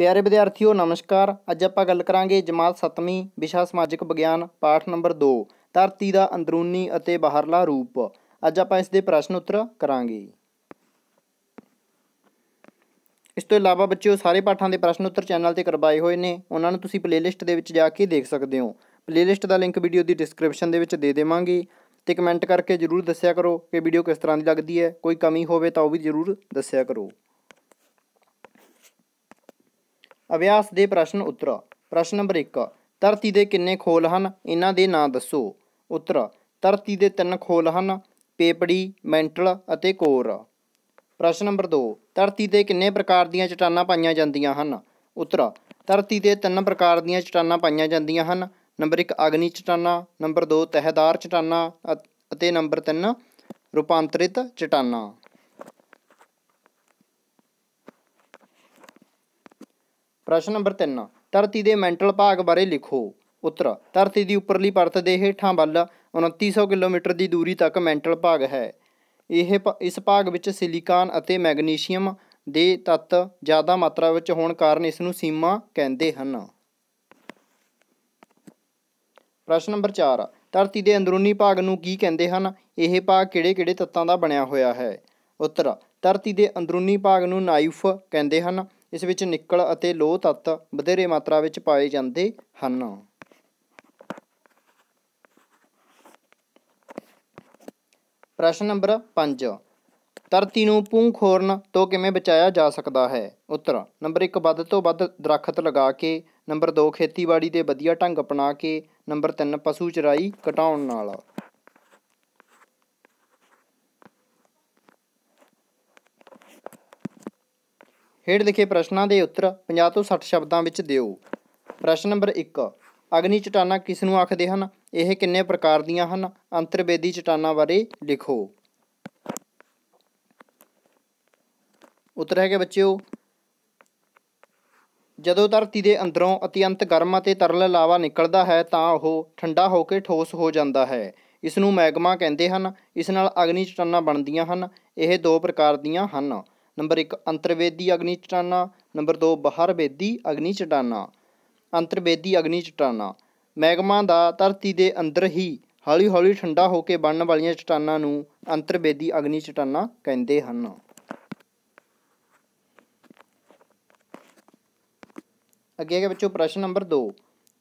ਪਿਆਰੇ ਵਿਦਿਆਰਥੀਓ ਨਮਸਕਾਰ ਅੱਜ ਆਪਾਂ ਗੱਲ ਕਰਾਂਗੇ ਜਮਾਤ 7ਵੀਂ ਵਿਸ਼ਾ ਸਮਾਜਿਕ ਵਿਗਿਆਨ ਪਾਠ ਨੰਬਰ 2 ਧਰਤੀ ਦਾ ਅੰਦਰੂਨੀ ਅਤੇ ਬਾਹਰਲਾ ਰੂਪ ਅੱਜ ਆਪਾਂ ਇਸ ਦੇ ਪ੍ਰਸ਼ਨ ਉੱਤਰ ਕਰਾਂਗੇ ਇਸ ਤੋਂ ਇਲਾਵਾ ਬੱਚਿਓ ਸਾਰੇ ਪਾਠਾਂ ਦੇ ਪ੍ਰਸ਼ਨ ਉੱਤਰ ਚੈਨਲ ਤੇ ਕਰਵਾਏ ਹੋਏ ਨੇ ਉਹਨਾਂ ਨੂੰ ਤੁਸੀਂ ਪਲੇਲਿਸਟ ਦੇ ਵਿੱਚ ਜਾ ਕੇ ਦੇਖ ਸਕਦੇ ਹੋ ਪਲੇਲਿਸਟ ਦਾ ਲਿੰਕ ਵੀਡੀਓ ਦੀ ਡਿਸਕ੍ਰਿਪਸ਼ਨ ਦੇ ਵਿੱਚ ਦੇ ਦੇਵਾਂਗੇ ਤੇ ਕਮੈਂਟ ਕਰਕੇ ਜਰੂਰ ਦੱਸਿਆ ਕਰੋ ਕਿ ਵੀਡੀਓ ਕਿਸ ਤਰ੍ਹਾਂ ਦੀ ਲੱਗਦੀ ਹੈ ਕੋਈ ਕਮੀ ਹੋਵੇ ਤਾਂ ਉਹ ਵੀ ਜਰੂਰ ਦੱਸਿਆ ਕਰੋ ਅਭਿਆਸ ਦੇ ਪ੍ਰਸ਼ਨ ਉੱਤਰ ਪ੍ਰਸ਼ਨ ਨੰਬਰ 1 ਧਰਤੀ ਦੇ ਕਿੰਨੇ ਖੋਲ ਹਨ ਇਹਨਾਂ ਦੇ ਨਾਂ ਦੱਸੋ ਉੱਤਰ ਧਰਤੀ ਦੇ ਤਿੰਨ ਖੋਲ ਹਨ ਪੇਪੜੀ ਮੈਂਟਲ ਅਤੇ ਕੋਰ ਪ੍ਰਸ਼ਨ ਨੰਬਰ 2 ਧਰਤੀ ਦੇ ਕਿੰਨੇ ਪ੍ਰਕਾਰ ਦੀਆਂ ਚਟਾਨਾਂ ਪਾਈਆਂ ਜਾਂਦੀਆਂ ਹਨ ਉੱਤਰ ਧਰਤੀ ਦੇ ਤਿੰਨ ਪ੍ਰਕਾਰ ਦੀਆਂ ਚਟਾਨਾਂ ਪਾਈਆਂ ਜਾਂਦੀਆਂ ਹਨ ਨੰਬਰ 1 ਅਗਨੀ ਚਟਾਨਾ ਨੰਬਰ 2 ਤਹਿਦਾਰ ਚਟਾਨਾ ਅਤੇ ਨੰਬਰ 3 ਰੂਪਾਂਤਰਿਤ ਚਟਾਨਾ ਪ੍ਰਸ਼ਨ ਨੰਬਰ 3 ਧਰਤੀ ਦੇ ਮੈਂਟਲ ਭਾਗ ਬਾਰੇ ਲਿਖੋ ਉੱਤਰ ਧਰਤੀ ਦੀ ਉੱਪਰਲੀ ਪਰਤ ਦੇ ਹੇਠਾਂ ਵੱਲ 2900 ਕਿਲੋਮੀਟਰ ਦੀ ਦੂਰੀ ਤੱਕ ਮੈਂਟਲ ਭਾਗ ਹੈ ਇਹ ਇਸ ਭਾਗ ਵਿੱਚ ਸਿਲੀਕਾਨ ਅਤੇ ਮੈਗਨੀਸ਼ੀਅਮ ਦੇ ਤੱਤ ਜ਼ਿਆਦਾ ਮਾਤਰਾ ਵਿੱਚ ਹੋਣ ਕਾਰਨ ਇਸ ਨੂੰ ਸੀਮਾ ਕਹਿੰਦੇ ਹਨ ਪ੍ਰਸ਼ਨ ਨੰਬਰ 4 ਧਰਤੀ ਦੇ ਅੰਦਰੂਨੀ ਭਾਗ ਨੂੰ ਕੀ ਕਹਿੰਦੇ ਹਨ ਇਹ ਭਾਗ ਕਿਹੜੇ-ਕਿਹੜੇ ਤੱਤਾਂ ਦਾ ਬਣਿਆ ਹੋਇਆ ਹੈ ਉੱਤਰ ਧਰਤੀ ਦੇ ਅੰਦਰੂਨੀ ਭਾਗ ਨੂੰ ਨਾਈਫ ਕਹਿੰਦੇ ਹਨ ਇਸ ਵਿੱਚ ਨਿਕਲ ਅਤੇ ਲੋਹ ਤੱਤ ਵਧੇਰੇ ਮਾਤਰਾ ਵਿੱਚ ਪਾਏ ਜਾਂਦੇ ਹਨ ਪ੍ਰਸ਼ਨ ਨੰਬਰ 5 ਧਰਤੀ ਨੂੰ ਪੂੰਖ ਖੋਰਨ ਤੋਂ ਕਿਵੇਂ ਬਚਾਇਆ ਜਾ ਸਕਦਾ ਹੈ ਉੱਤਰ ਨੰਬਰ 1 ਵੱਧ ਤੋਂ ਵੱਧ ਦਰਖਤ ਲਗਾ ਕੇ ਨੰਬਰ 2 ਖੇਤੀਬਾੜੀ ਦੇ ਵਧੀਆ ਢੰਗ ਅਪਣਾ ਕੇ ਨੰਬਰ 3 ਪਸ਼ੂ ਚਰਾਈ ਘਟਾਉਣ ਨਾਲ ਹੇਠ ਲਿਖੇ ਪ੍ਰਸ਼ਨਾਂ ਦੇ ਉੱਤਰ 50 ਤੋਂ 60 ਸ਼ਬਦਾਂ ਵਿੱਚ ਦਿਓ ਪ੍ਰਸ਼ਨ ਨੰਬਰ 1 ਅਗਨੀ ਚਟਾਨਾਂ ਕਿਸ ਨੂੰ ਆਖਦੇ ਹਨ ਇਹ ਕਿੰਨੇ ਪ੍ਰਕਾਰ ਦੀਆਂ ਹਨ ਅੰਤਰਵੇਦੀ ਚਟਾਨਾਂ ਬਾਰੇ ਲਿਖੋ ਉੱਤਰ ਹੈਗੇ ਬੱਚਿਓ ਜਦੋਂ ਧਰਤੀ ਦੇ ਅੰਦਰੋਂ ਅਤਿਅੰਤ ਗਰਮ ਅਤੇ ਤਰਲ ਲਾਵਾ ਨਿਕਲਦਾ ਹੈ ਤਾਂ ਉਹ ਠੰਡਾ ਹੋ ਕੇ ਠੋਸ ਹੋ ਜਾਂਦਾ ਹੈ ਇਸ ਨੂੰ ਮੈਗਮਾ ਕਹਿੰਦੇ ਹਨ ਇਸ ਨਾਲ ਅਗਨੀ ਚਟਾਨਾਂ ਬਣਦੀਆਂ ਹਨ ਇਹ ਦੋ ਪ੍ਰਕਾਰ ਦੀਆਂ ਹਨ ਨੰਬਰ 1 ਅੰਤਰਵੇਦੀ ਅਗਨੀ ਚਟਾਨਾ ਨੰਬਰ 2 ਬਾਹਰਵੇਦੀ ਅਗਨੀ ਚਟਾਨਾ ਅੰਤਰਵੇਦੀ ਅਗਨੀ ਚਟਾਨਾ ਮੈਗਮਾ ਦਾ ਧਰਤੀ ਦੇ ਅੰਦਰ ਹੀ ਹੌਲੀ-ਹੌਲੀ ਠੰਡਾ ਹੋ ਕੇ ਬਣਨ ਵਾਲੀਆਂ ਚਟਾਨਾਂ ਨੂੰ ਅੰਤਰਵੇਦੀ ਅਗਨੀ ਚਟਾਨਾ ਕਹਿੰਦੇ ਹਨ ਅੱਗੇ ਹੈਗਾ ਬੱਚੋ ਪ੍ਰਸ਼ਨ ਨੰਬਰ 2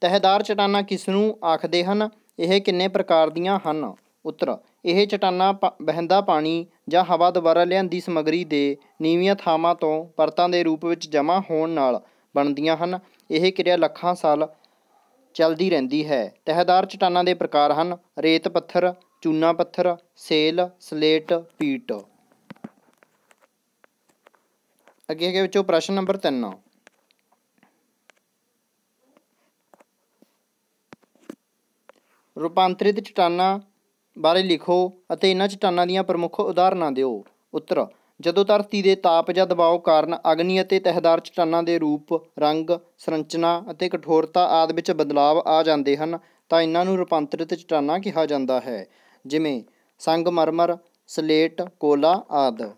ਤਹਿਦਾਰ ਚਟਾਨਾ ਕਿਸ ਨੂੰ ਆਖਦੇ ਹਨ ਇਹ ਕਿੰਨੇ ਪ੍ਰਕਾਰ ਦੀਆਂ ਹਨ ਉੱਤਰ ਇਹ ਚਟਾਨਾਂ ਬਹਿੰਦਾ ਪਾਣੀ ਜਾਂ ਹਵਾ ਦੁਆਰਾ ਲਿਆਂਦੀ ਸਮਗਰੀ ਦੇ ਨੀਵੀਆਂ ਥਾਵਾਂ ਤੋਂ ਪਰਤਾਂ ਦੇ ਰੂਪ ਵਿੱਚ ਜਮ੍ਹਾਂ ਹੋਣ ਨਾਲ ਬਣਦੀਆਂ ਹਨ ਇਹ ਕਿਰਿਆ ਲੱਖਾਂ ਸਾਲ ਚੱਲਦੀ ਰਹਿੰਦੀ ਹੈ ਤਹਿਦਾਰ ਚਟਾਨਾਂ ਦੇ ਪ੍ਰਕਾਰ ਹਨ ਰੇਤ ਪੱਥਰ ਚੂਨਾ ਪੱਥਰ ਸੇਲ ਸਲੇਟ ਪੀਟ ਅੱਗੇ ਅੱਗੇ ਵਿੱਚੋਂ ਪ੍ਰਸ਼ਨ ਨੰਬਰ 3 ਰੂਪਾਂਤਰਿਤ ਚਟਾਨਾਂ ਬਾਰੇ ਲਿਖੋ ਅਤੇ ਇਹਨਾਂ ਚਟਾਨਾਂ ਦੀਆਂ ਪ੍ਰਮੁੱਖ ਉਦਾਹਰਨਾਂ ਦਿਓ ਉੱਤਰ ਜਦੋਂ ਧਰਤੀ ਦੇ ਤਾਪ ਜਾਂ ਦਬਾਅ ਕਾਰਨ ਅਗਨੀ ਅਤੇ ਤਹਿਦਾਰ ਚਟਾਨਾਂ ਦੇ ਰੂਪ ਰੰਗ ਸੰਰਚਨਾ ਅਤੇ ਕਠੋਰਤਾ ਆਦਿ ਵਿੱਚ ਬਦਲਾਵ ਆ ਜਾਂਦੇ ਹਨ ਤਾਂ ਇਹਨਾਂ ਨੂੰ ਰੂਪਾਂਤਰਿਤ ਚਟਾਨਾਂ ਕਿਹਾ ਜਾਂਦਾ ਹੈ ਜਿਵੇਂ ਸੰਗ ਮਰਮਰ ਸਲੇਟ ਕੋਲਾ ਆਦਿ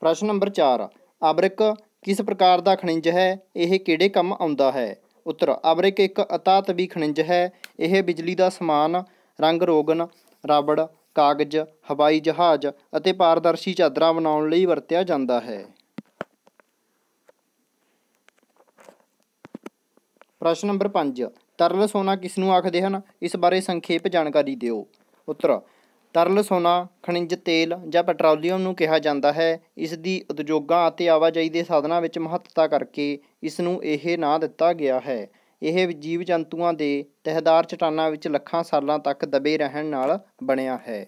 ਪ੍ਰਸ਼ਨ ਨੰਬਰ 4 ਅਬਰਕ ਕਿਸ ਪ੍ਰਕਾਰ ਦਾ ਖਣਿਜ ਹੈ ਇਹ ਕਿਹੜੇ ਕੰਮ ਆਉਂਦਾ ਹੈ ਉੱਤਰ ਅਬਰਿਕ ਇੱਕ ਅਤਾਤ ਵੀ ਖਣਿਜ ਹੈ ਇਹ ਬਿਜਲੀ ਦਾ ਸਮਾਨ ਰੰਗ ਰੋਗਨ ਰਬੜ ਕਾਗਜ਼ ਹਵਾਈ ਜਹਾਜ਼ ਅਤੇ ਪਾਰਦਰਸ਼ੀ ਚਾਦਰਾਂ ਬਣਾਉਣ ਲਈ ਵਰਤਿਆ ਜਾਂਦਾ ਹੈ ਪ੍ਰਸ਼ਨ ਨੰਬਰ 5 ਤਰਲ ਸੋਨਾ ਕਿਸ ਨੂੰ ਆਖਦੇ ਹਨ ਇਸ ਬਾਰੇ ਸੰਖੇਪ ਜਾਣਕਾਰੀ ਦਿਓ ਉੱਤਰ ਤਰਲ ਸੋਨਾ ਖਣਿਜ ਤੇਲ ਜਾਂ ਪੈਟਰੋਲੀਅਮ ਨੂੰ ਕਿਹਾ ਜਾਂਦਾ ਹੈ ਇਸ ਦੀ ਉਦਯੋਗਾਂ ਅਤੇ ਆਵਾਜਾਈ ਦੇ ਸਾਧਨਾਂ ਵਿੱਚ ਮਹੱਤਤਾ ਕਰਕੇ ਇਸ ਨੂੰ ਇਹ ਨਾਂ ਦਿੱਤਾ ਗਿਆ ਹੈ ਇਹ ਜੀਵ ਜੰਤੂਆਂ ਦੇ ਤਹਿਦਾਰ ਚਟਾਨਾਂ ਵਿੱਚ ਲੱਖਾਂ ਸਾਲਾਂ ਤੱਕ ਦਬੇ ਰਹਿਣ ਨਾਲ ਬਣਿਆ ਹੈ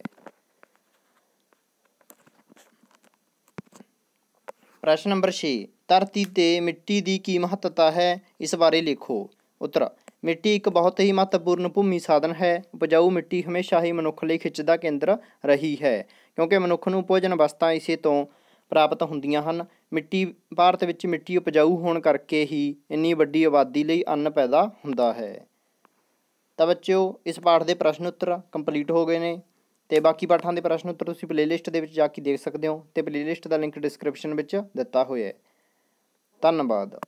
ਪ੍ਰਸ਼ਨ ਨੰਬਰ 6 ਧਰਤੀ ਤੇ ਮਿੱਟੀ ਦੀ ਕੀ ਮਹੱਤਤਾ ਹੈ ਇਸ ਬਾਰੇ ਲਿਖੋ ਉੱਤਰ ਮਿੱਟੀ ਇੱਕ ਬਹੁਤ ਹੀ ਮਹੱਤਵਪੂਰਨ ਭੂਮੀ ਸਾਧਨ ਹੈ ਉਪਜਾਊ ਮਿੱਟੀ ਹਮੇਸ਼ਾ ਹੀ ਮਨੁੱਖ ਲਈ ਖਿੱਚ ਦਾ ਕੇਂਦਰ ਰਹੀ ਹੈ ਕਿਉਂਕਿ ਮਨੁੱਖ ਨੂੰ ਭੋਜਨ ਵਸਤਾਂ ਇਸੇ ਤੋਂ ਪ੍ਰਾਪਤ ਹੁੰਦੀਆਂ ਹਨ ਮਿੱਟੀ ਭਾਰਤ ਵਿੱਚ ਮਿੱਟੀ ਉਪਜਾਊ ਹੋਣ ਕਰਕੇ ਹੀ ਇੰਨੀ ਵੱਡੀ ਆਬਾਦੀ ਲਈ ਅੰਨ ਪੈਦਾ ਹੁੰਦਾ ਹੈ ਤਾਂ ਬੱਚਿਓ ਇਸ ਪਾਠ ਦੇ ਪ੍ਰਸ਼ਨ ਉੱਤਰ ਕੰਪਲੀਟ ਹੋ ਗਏ ਨੇ ਤੇ ਬਾਕੀ ਪਾਠਾਂ ਦੇ ਪ੍ਰਸ਼ਨ ਉੱਤਰ ਤੁਸੀਂ ਪਲੇਲਿਸਟ ਦੇ ਵਿੱਚ ਜਾ ਕੇ ਦੇਖ ਸਕਦੇ ਹੋ ਤੇ ਪਲੇਲਿਸਟ ਦਾ ਲਿੰਕ ਡਿਸਕ੍ਰਿਪਸ਼ਨ ਵਿੱਚ ਦਿੱਤਾ ਹੋਇਆ ਹੈ ਧੰਨਵਾਦ